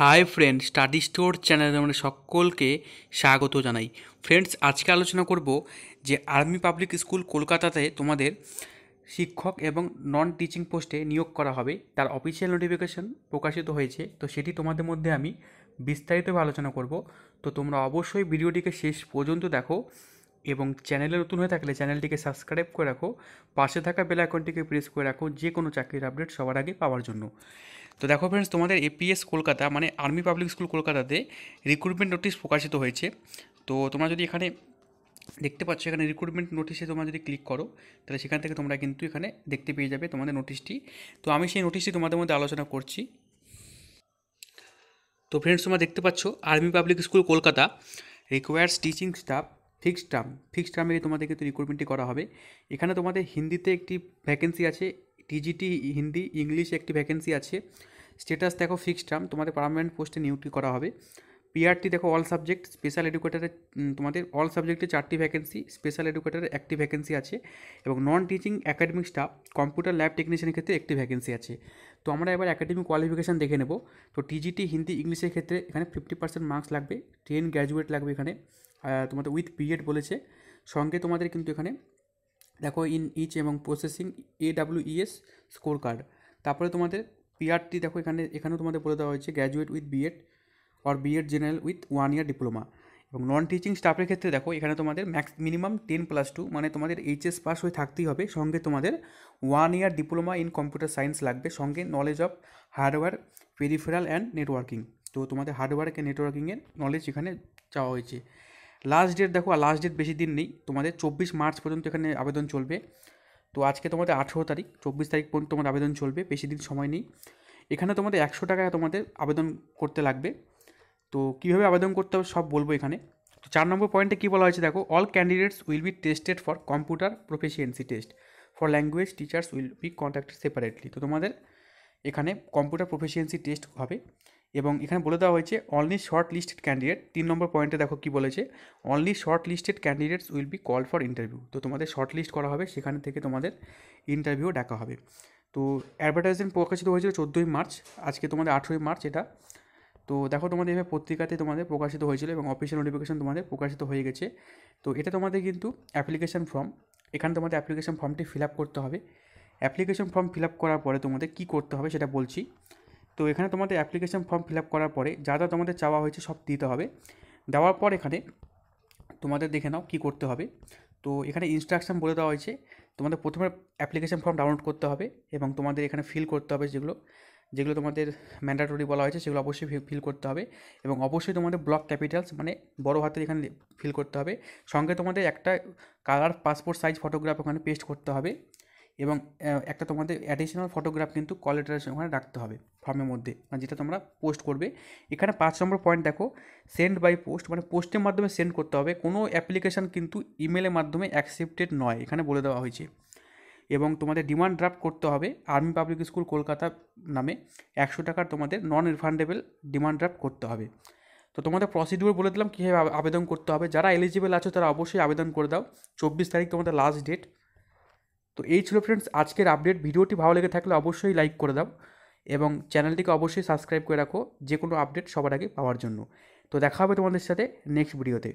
hi friend study store চ্যানেলে আমরা সকলকে স্বাগত জানাই ফ্রেন্ডস আজকে আলোচনা করব যে আর্মি পাবলিক স্কুল কলকাতাতে তোমাদের শিক্ষক এবং নন টিচিং পোস্টে নিয়োগ করা হবে তার অফিসিয়াল নোটিফিকেশন প্রকাশিত হয়েছে তো সেটি তোমাদের মধ্যে আমি বিস্তারিতভাবে আলোচনা করব তো তোমরা অবশ্যই ভিডিওটিকে শেষ পর্যন্ত দেখো এবং চ্যানেলে নতুন হয়ে থাকলে চ্যানেলটিকে সাবস্ক্রাইব করে রাখো পাশে থাকা বেল আইকনটিকে প্রেস করে রাখো যে কোনো চাকরির আপডেট সবার আগে পাওয়ার জন্য তো দেখো ফ্রেন্ডস তোমাদের এপিএস কলকাতা মানে আর্মি পাবলিক স্কুল কলকাতাতে রিক্রুটমেন্ট নোটিশ প্রকাশিত হয়েছে তো তোমরা যদি এখানে দেখতে পাচ্ছ এখানে রিক্রুটমেন্ট নোটিশে তোমরা যদি ক্লিক করো তাহলে সেখান থেকে তোমরা কিন্তু এখানে দেখতে পেয়ে যাবে তোমাদের নোটিশটি তো আমি সেই নোটিশটি তোমাদের মধ্যে আলোচনা করছি তো ফ্রেন্ডস তোমরা দেখতে পাচ্ছ army public school Kolkata requires teaching staff fixed term fixed টার্মে তোমাদের কিন্তু রিক্রুটমেন্টটি করা হবে এখানে তোমাদের হিন্দিতে একটি ভ্যাকেন্সি আছে টিজিটি হিন্দি ইংলিশ একটি ভ্যাকেন্সি আছে স্টেটাস দেখো ফিক্সড টার্ম তোমাদের পারমানেন্ট পোস্টে নিয়োগটি করা হবে পিআরটি দেখো অল সাবজেক্ট স্পেশাল এডুকেটারে তোমাদের অল সাবজেক্টে চারটি ভ্যাকেন্সি স্পেশাল এডুকেটারে একটি ভ্যাকেন্সি আছে এবং non teaching academic staff computer lab টেকনিশিয়ানের ক্ষেত্রে একটি ভ্যাকেন্সি আছে তো আমরা এবার একাডেমিক কোয়ালিফিকেশান দেখে নেব তো টিজিটি হিন্দি ইংলিশের ক্ষেত্রে এখানে ফিফটি পার্সেন্ট মার্কস লাগবে টেন গ্র্যাজুয়েট লাগবে এখানে তোমাদের উইথ পিরিয়ড বলেছে সঙ্গে তোমাদের কিন্তু এখানে দেখো ইন ইচ এবং processing A S score card তারপরে তোমাদের পিআরটি দেখো এখানে এখানেও তোমাদের বলে দেওয়া হয়েছে graduate with BEd or BEd general with one year diploma এবং নন টিচিং স্টাফের ক্ষেত্রে দেখো এখানে তোমাদের max minimum ten plus two মানে তোমাদের এইচএস পাস হয়ে থাকতেই হবে সঙ্গে তোমাদের one year diploma in computer science লাগবে সঙ্গে knowledge of hardware peripheral and networking তো তোমাদের হার্ডওয়্যার নেটওয়ার্কিংয়ের নলেজ এখানে চাওয়া হয়েছে লাস্ট ডেট দেখো লাস্ট ডেট বেশি দিন নেই তোমাদের চব্বিশ মার্চ পর্যন্ত এখানে আবেদন চলবে তো আজকে তোমাদের আঠেরো তারিখ চব্বিশ তারিখ পর্যন্ত তোমার আবেদন চলবে বেশি দিন সময় নেই এখানে তোমাদের একশো টাকায় তোমাদের আবেদন করতে লাগবে তো কীভাবে আবেদন করতে হবে সব বলবো এখানে তো চার নম্বর পয়েন্টে কী বলা হয়েছে দেখো all candidates will be tested for computer proficiency test for language teachers will be contacted separately তো তোমাদের এখানে কম্পিউটার প্রফেসিয়েন্সি টেস্ট হবে এবং এখানে বলে দেওয়া হয়েছে অনলি শর্ট লিস্টেড ক্যান্ডিডেট তিন নম্বর পয়েন্টে দেখো কি বলেছে only short listed candidates will be call for interview তো তোমাদের শর্ট লিস্ট করা হবে সেখান থেকে তোমাদের ইন্টারভিউ ডাকা হবে তো অ্যাডভার্টাইজমেন্ট প্রকাশিত হয়েছিল চোদ্দোই মার্চ আজকে তোমাদের আঠেরোই মার্চ এটা তো দেখো তোমাদের এভাবে পত্রিকাতে তোমাদের প্রকাশিত হয়েছিল এবং অফিসিয়াল নোটিফিকেশন তোমাদের প্রকাশিত হয়ে গেছে তো এটা তোমাদের কিন্তু অ্যাপ্লিকেশান ফর্ম এখানে তোমাদের অ্যাপ্লিকেশান ফর্মটি ফিল আপ করতে হবে অ্যাপ্লিকেশন ফর্ম ফিল আপ করার পরে তোমাদের কী করতে হবে সেটা বলছি তো এখানে তোমাদের অ্যাপ্লিকেশান ফর্ম ফিল আপ করার পরে যা যা তোমাদের চাওয়া হয়েছে সব দিতে হবে দেওয়ার পর এখানে তোমাদের দেখে নাও কী করতে হবে তো এখানে ইনস্ট্রাকশান বলে দেওয়া হয়েছে তোমাদের প্রথমে অ্যাপ্লিকেশান ফর্ম ডাউনলোড করতে হবে এবং তোমাদের এখানে ফিল করতে হবে যেগুলো যেগুলো তোমাদের ম্যান্ডাটরি বলা হয়েছে সেগুলো অবশ্যই ফিল করতে হবে এবং অবশ্যই তোমাদের ব্লক ক্যাপিটালস মানে বড় হাতের এখানে ফিল করতে হবে সঙ্গে তোমাদের একটা কালার পাসপোর্ট সাইজ ফটোগ্রাফ ওখানে পেস্ট করতে হবে এবং একটা তোমাদের অ্যাডিশনাল ফটোগ্রাফ কিন্তু কল লেটারের ওখানে রাখতে হবে ফর্মের মধ্যে মানে যেটা তোমরা পোস্ট করবে এখানে পাঁচ নম্বর পয়েন্ট দেখো সেন্ড বাই পোস্ট মানে পোস্টের মাধ্যমে সেন্ড করতে হবে কোনো অ্যাপ্লিকেশান কিন্তু ইমেলের মাধ্যমে অ্যাকসেপ্টেড নয় এখানে বলে দেওয়া হয়েছে এবং তোমাদের ডিমান্ড ড্রাফট করতে হবে আর্মি পাবলিক স্কুল কলকাতা নামে একশো টাকার তোমাদের নন রিফান্ডেবল ডিমান্ড ড্রাফট করতে হবে তো তোমাদের প্রসিডিউর বলে দিলাম কীভাবে আবেদন করতে হবে যারা এলিজিবল আছে তারা অবশ্যই আবেদন করে দাও চব্বিশ তারিখ তোমাদের লাস্ট ডেট তো এই ছিল ফ্রেন্ডস আজকের আপডেট ভিডিওটি ভালো লেগে থাকলে অবশ্যই লাইক করে দাও এবং চ্যানেলটিকে অবশ্যই সাবস্ক্রাইব করে রাখো যে কোনো আপডেট সবার আগে পাওয়ার জন্য তো দেখা হবে তোমাদের সাথে নেক্সট ভিডিওতে